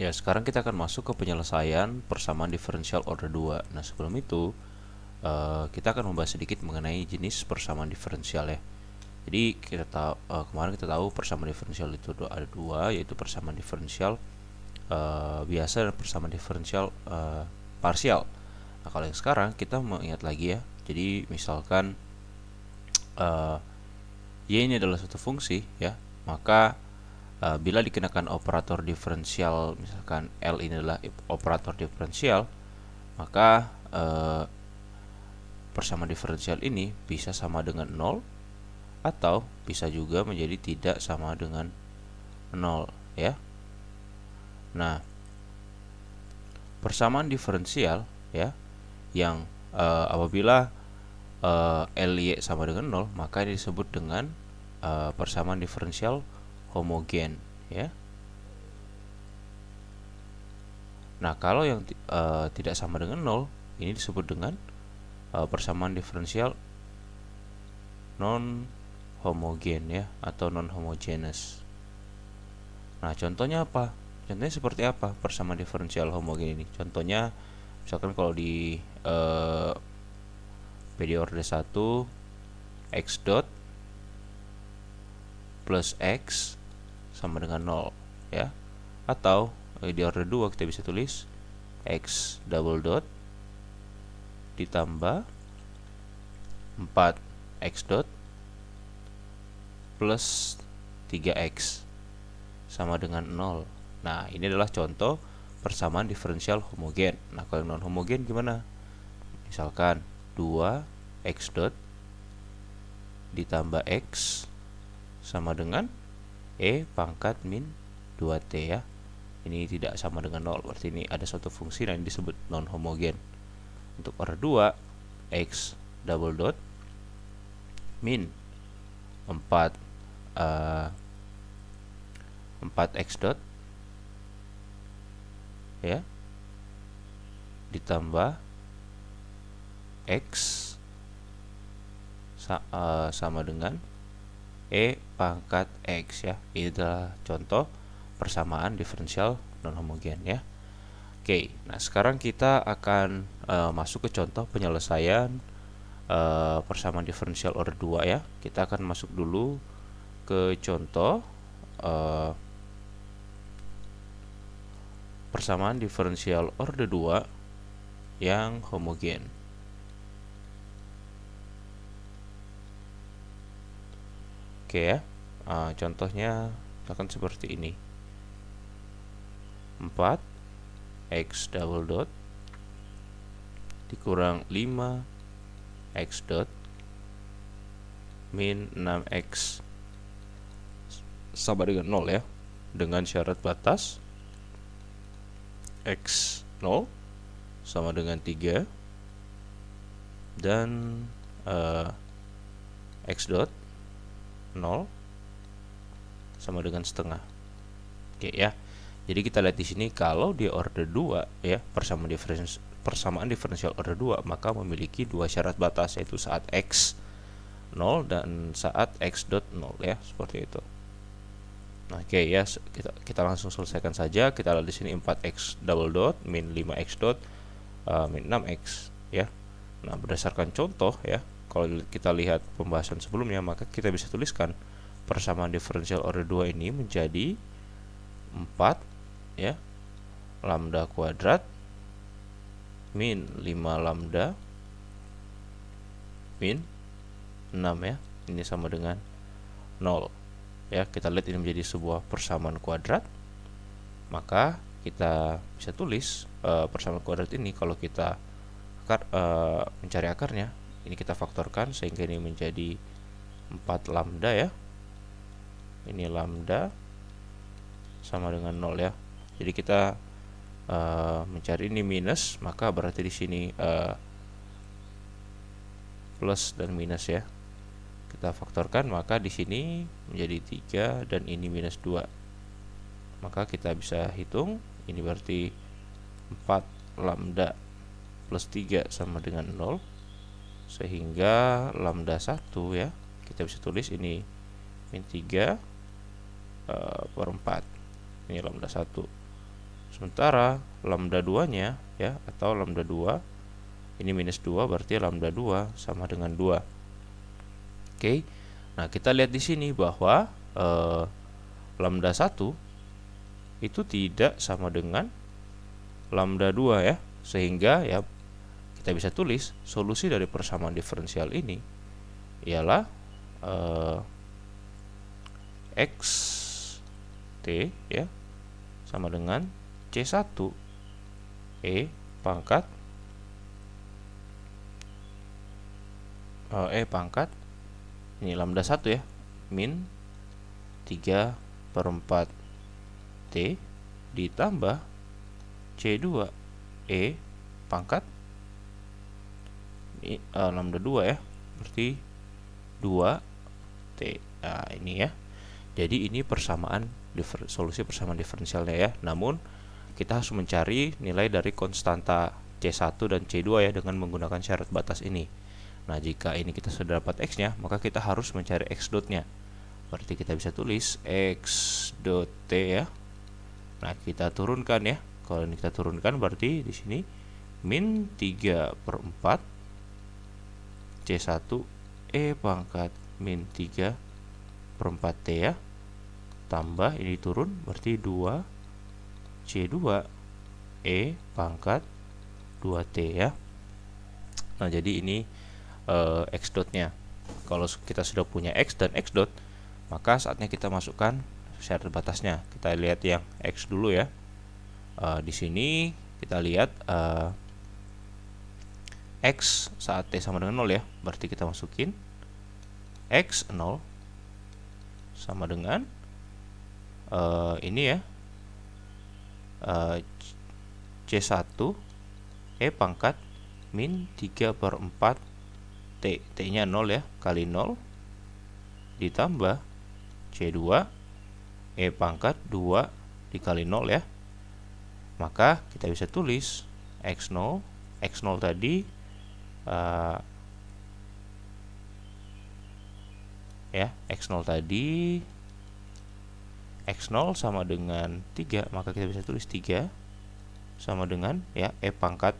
Ya, sekarang kita akan masuk ke penyelesaian persamaan diferensial order 2. Nah, sebelum itu, eh, kita akan membahas sedikit mengenai jenis persamaan diferensial ya. Jadi, kita tahu, eh, kemarin kita tahu persamaan diferensial itu ada dua, yaitu persamaan diferensial eh, biasa dan persamaan diferensial parsial. Nah, kalau yang sekarang, kita mengingat lagi ya. Jadi, misalkan Y ini adalah suatu fungsi, ya, maka uh, bila dikenakan operator diferensial misalkan L ini adalah operator diferensial maka uh, eh, persamaan diferensial ini bisa sama dengan 0 atau bisa juga menjadi tidak sama dengan 0 ya nah persamaan diferensial ya yang uh, apabila uh, y sama dengan 0 maka ini disebut dengan uh, persamaan diferensial homogen ya Nah kalau yang uh, tidak sama dengan nol ini disebut dengan uh, persamaan diferensial non homogen ya atau non homogenous. Nah contohnya apa? Contohnya seperti apa persamaan diferensial homogen ini? Contohnya misalkan kalau di uh, PD order 1 x dot plus x sama dengan 0 ya atau eh, di order 2 kita bisa tulis x double dot ditambah 4 x dot plus 3x sama dengan 0 nah ini adalah contoh persamaan diferensial homogen nah kalau yang non homogen gimana misalkan 2 x dot ditambah x sama dengan E pangkat min 2T ya ini tidak sama dengan 0 berarti ini ada suatu fungsi yang disebut non homogen untuk order 2 X double dot min 4 uh, 4 X dot ya ditambah X sa uh, sama dengan E pangkat X ya. Ini adalah contoh persamaan diferensial non homogen ya. Oke, nah sekarang kita akan e, masuk ke contoh penyelesaian e, persamaan diferensial order 2 ya. Kita akan masuk dulu ke contoh e, persamaan diferensial order 2 yang homogen. oke ya uh, contohnya akan seperti ini 4 x double dot dikurang 5 x dot min 6x sama dengan 0 ya dengan syarat batas x 0 sama dengan 3 dan uh, x dot 0 sama dengan setengah oke ya jadi kita lihat di sini kalau di order 2 ya persamaan difference persamaan diferensial order 2 maka memiliki dua syarat batas yaitu saat x 0 dan saat x.0 ya seperti itu Nah, oke okay, ya, kita, kita langsung selesaikan saja. Kita lihat di sini 4x double dot min 5x dot uh, min 6x ya. Nah, berdasarkan contoh ya, kalau kita lihat pembahasan sebelumnya, maka kita bisa tuliskan persamaan diferensial order 2 ini menjadi 4 ya lambda kuadrat min 5 lambda min 6 ya ini sama dengan 0 ya kita lihat ini menjadi sebuah persamaan kuadrat maka kita bisa tulis uh, persamaan kuadrat ini kalau kita akar, uh, mencari akarnya ini kita faktorkan sehingga ini menjadi 4 lambda ya ini lambda sama dengan 0 ya jadi kita uh, mencari ini minus maka berarti di sini uh, plus dan minus ya kita faktorkan maka di sini menjadi 3 dan ini minus 2 maka kita bisa hitung ini berarti 4 lambda plus 3 sama dengan 0 sehingga lambda 1 ya kita bisa tulis ini min 3 e, eh, per 4 ini lambda 1 sementara lambda 2 nya ya atau lambda 2 ini minus 2 berarti lambda 2 sama dengan 2 oke okay. nah kita lihat di sini bahwa e, lambda 1 itu tidak sama dengan lambda 2 ya sehingga ya kita bisa tulis solusi dari persamaan diferensial ini ialah uh, x t ya sama dengan c1 e pangkat uh, e pangkat ini lambda 1 ya min 3 per 4 t ditambah c2 e pangkat uh, lambda 2 ya berarti 2 T nah ini ya jadi ini persamaan solusi persamaan diferensialnya ya namun kita harus mencari nilai dari konstanta C1 dan C2 ya dengan menggunakan syarat batas ini nah jika ini kita sudah dapat X nya maka kita harus mencari X dot nya berarti kita bisa tulis X dot T ya nah kita turunkan ya kalau ini kita turunkan berarti di sini min 3 per 4 C1 E pangkat min 3 per 4 T ya tambah ini turun berarti 2 C2 E pangkat 2T ya Nah jadi ini e, X dotnya kalau kita sudah punya X dan X dot maka saatnya kita masukkan syarat batasnya kita lihat yang X dulu ya e, di sini kita lihat e, X saat T sama dengan 0 ya berarti kita masukin X 0 sama dengan uh, ini ya uh, eh, C1 E pangkat min 3 per 4 T T nya 0 ya kali 0 ditambah C2 E pangkat 2 dikali 0 ya maka kita bisa tulis X0 X0 tadi Eh, ya x0 tadi x0 sama dengan 3 maka kita bisa tulis 3 sama dengan ya e pangkat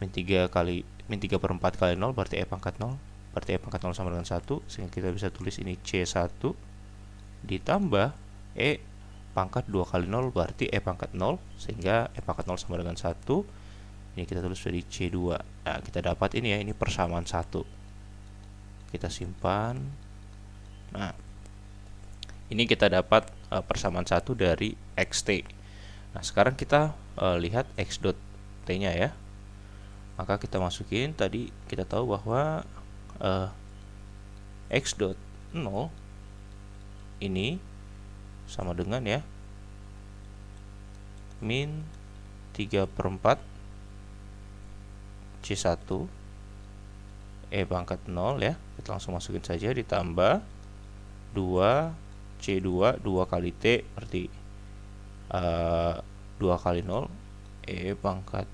min 3 kali min 3 per 4 kali 0 berarti e pangkat 0 berarti e pangkat 0 sama dengan 1 sehingga kita bisa tulis ini C1 ditambah e pangkat 2 kali 0 berarti e pangkat 0 sehingga e pangkat 0 sama dengan 1 ini kita tulis dari C2 nah kita dapat ini ya ini persamaan satu kita simpan nah ini kita dapat uh, persamaan satu dari xt nah sekarang kita uh, lihat x dot t nya ya maka kita masukin tadi kita tahu bahwa uh, x dot 0 ini sama dengan ya min 3 per 4 C1 E pangkat 0 ya kita langsung masukin saja ditambah 2 C2 2 kali T berarti uh, eh, 2 kali 0 E pangkat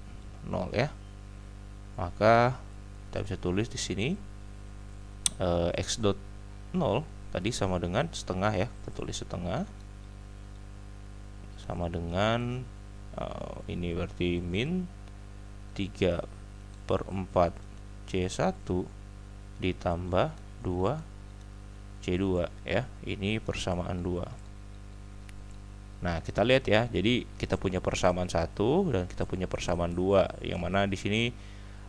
0 ya maka kita bisa tulis di sini uh, X dot 0 tadi sama dengan setengah ya kita tulis setengah sama dengan uh, ini berarti min 3 per 4 C1 ditambah 2 C2 ya ini persamaan 2 nah kita lihat ya jadi kita punya persamaan 1 dan kita punya persamaan 2 yang mana di sini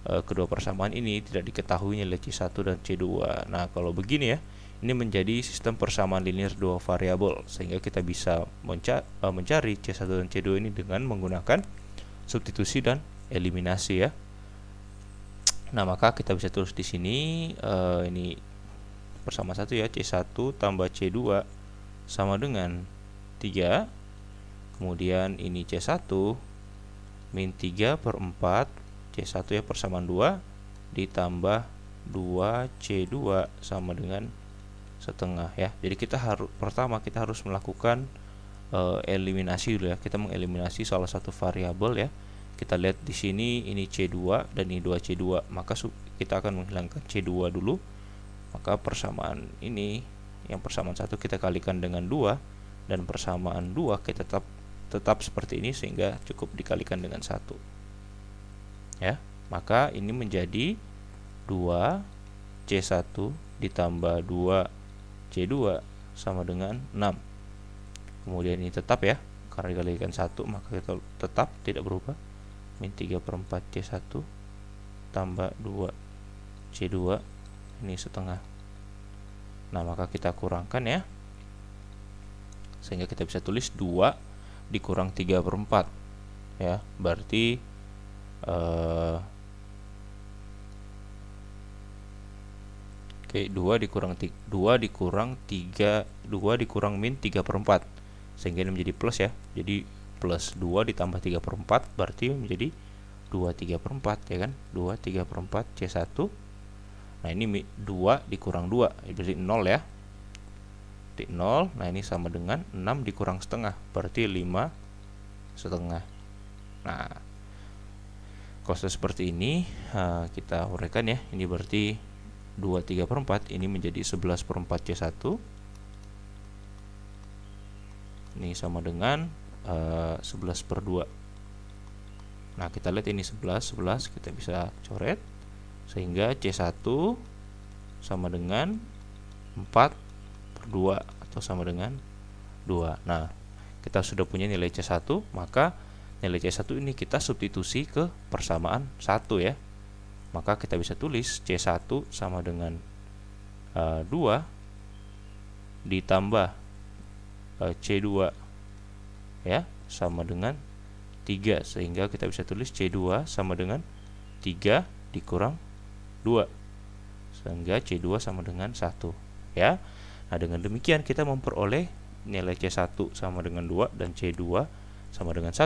e, kedua persamaan ini tidak diketahui nilai C1 dan C2 nah kalau begini ya ini menjadi sistem persamaan linear dua variabel sehingga kita bisa menca eh, mencari C1 dan C2 ini dengan menggunakan substitusi dan eliminasi ya Nah, maka kita bisa tulis di sini uh, ini bersama satu ya C1 tambah C2 sama dengan 3. Kemudian ini C1 min 3 per 4 C1 ya persamaan 2 ditambah 2C2 sama dengan setengah ya. Jadi kita harus pertama kita harus melakukan uh, eliminasi dulu ya. Kita mengeliminasi salah satu variabel ya kita lihat di sini ini C2 dan ini 2C2 maka kita akan menghilangkan C2 dulu maka persamaan ini yang persamaan satu kita kalikan dengan 2 dan persamaan 2 kita tetap tetap seperti ini sehingga cukup dikalikan dengan satu ya maka ini menjadi 2 C1 ditambah 2 C2 sama dengan 6 kemudian ini tetap ya karena dikalikan satu maka kita tetap tidak berubah min 3 per 4 C1 tambah 2 C2 ini setengah nah maka kita kurangkan ya sehingga kita bisa tulis 2 dikurang 3 per 4 ya berarti uh, Oke, 2 dikurang 3, 2 dikurang 3 2 dikurang min 3 per 4 sehingga ini menjadi plus ya jadi plus 2 ditambah 3 per 4 berarti menjadi 2 3 per 4 ya kan 2 3 per 4 C1 nah ini 2 dikurang 2 berarti 0 ya di 0 nah ini sama dengan 6 dikurang setengah berarti 5 setengah nah kosnya seperti ini eh, kita uraikan ya ini berarti 2 3 per 4 ini menjadi 11 per 4 C1 ini sama dengan 11 eh, per 2 nah kita lihat ini 11 11 kita bisa coret sehingga C1 sama dengan 4 per 2 atau sama dengan 2 nah kita sudah punya nilai C1 maka nilai C1 ini kita substitusi ke persamaan 1 ya maka kita bisa tulis C1 sama dengan uh, eh, 2 ditambah uh, eh, C2 ya sama dengan 3 sehingga kita bisa tulis C2 sama dengan 3 dikurang 2 sehingga C2 sama dengan 1 ya Nah dengan demikian kita memperoleh nilai C1 sama dengan 2 dan C2 sama dengan 1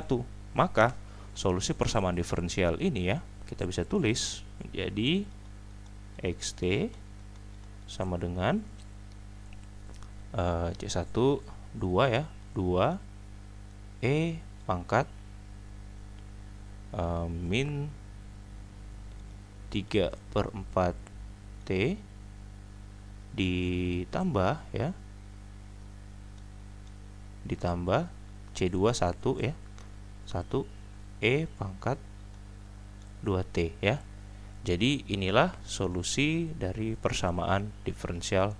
maka solusi persamaan diferensial ini ya kita bisa tulis menjadi XT sama dengan uh, C1 2 ya 2 E pangkat uh, min 3 per 4 T ditambah ya ditambah c 21 ya 1 E pangkat 2T ya jadi inilah solusi dari persamaan diferensial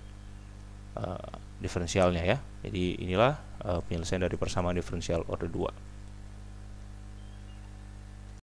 uh, diferensialnya ya jadi inilah Eh, penyelesaian dari persamaan diferensial order 2